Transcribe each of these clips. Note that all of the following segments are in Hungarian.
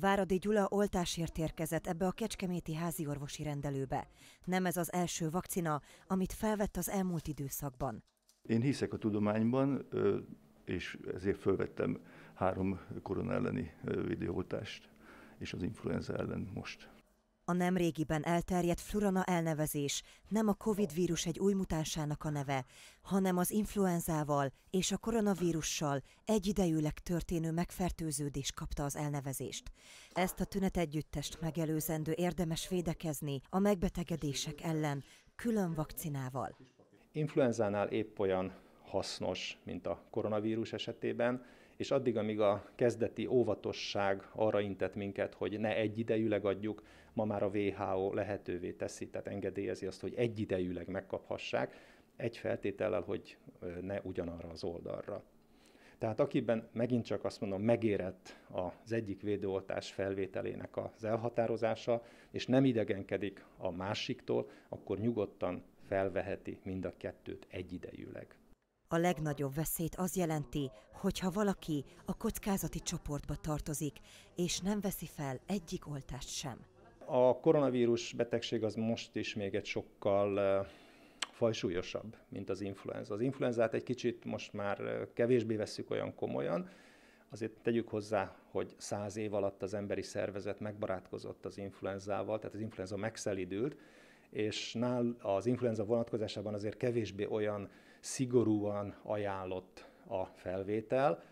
Váradi Gyula oltásért érkezett ebbe a kecskeméti házi orvosi rendelőbe. Nem ez az első vakcina, amit felvett az elmúlt időszakban. Én hiszek a tudományban, és ezért felvettem három korona elleni védőoltást, és az influenza ellen most. A nemrégiben elterjedt flurana elnevezés nem a COVID vírus egy új mutánsának a neve, hanem az influenzával és a koronavírussal egyidejűleg történő megfertőződés kapta az elnevezést. Ezt a tünet együttest megelőzendő érdemes védekezni a megbetegedések ellen, külön vakcinával. Influenzánál épp olyan hasznos, mint a koronavírus esetében, és addig, amíg a kezdeti óvatosság arra intett minket, hogy ne egyidejűleg adjuk, ma már a WHO lehetővé teszi, tehát engedélyezi azt, hogy egyidejűleg megkaphassák, egy feltétellel, hogy ne ugyanarra az oldalra. Tehát akiben megint csak azt mondom, megérett az egyik védőoltás felvételének az elhatározása, és nem idegenkedik a másiktól, akkor nyugodtan felveheti mind a kettőt egyidejűleg. A legnagyobb veszélyt az jelenti, hogyha valaki a kockázati csoportba tartozik, és nem veszi fel egyik oltást sem. A koronavírus betegség az most is még egy sokkal fajsúlyosabb, mint az influenza. Az influenzát egy kicsit most már kevésbé vesszük olyan komolyan, Azért tegyük hozzá, hogy száz év alatt az emberi szervezet megbarátkozott az influenzával, tehát az influenza megszelidült, és nál az influenza vonatkozásában azért kevésbé olyan szigorúan ajánlott a felvétel,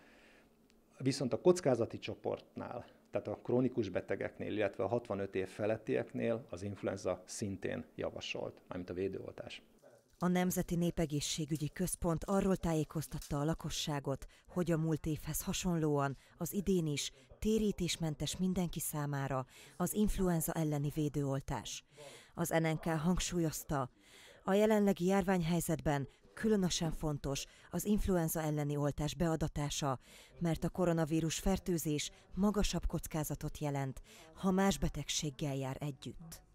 viszont a kockázati csoportnál, tehát a krónikus betegeknél, illetve a 65 év felettieknél az influenza szintén javasolt, mármint a védőoltás. A Nemzeti Népegészségügyi Központ arról tájékoztatta a lakosságot, hogy a múlt évhez hasonlóan az idén is térítésmentes mindenki számára az influenza elleni védőoltás. Az NNK hangsúlyozta, a jelenlegi járványhelyzetben különösen fontos az influenza elleni oltás beadatása, mert a koronavírus fertőzés magasabb kockázatot jelent, ha más betegséggel jár együtt.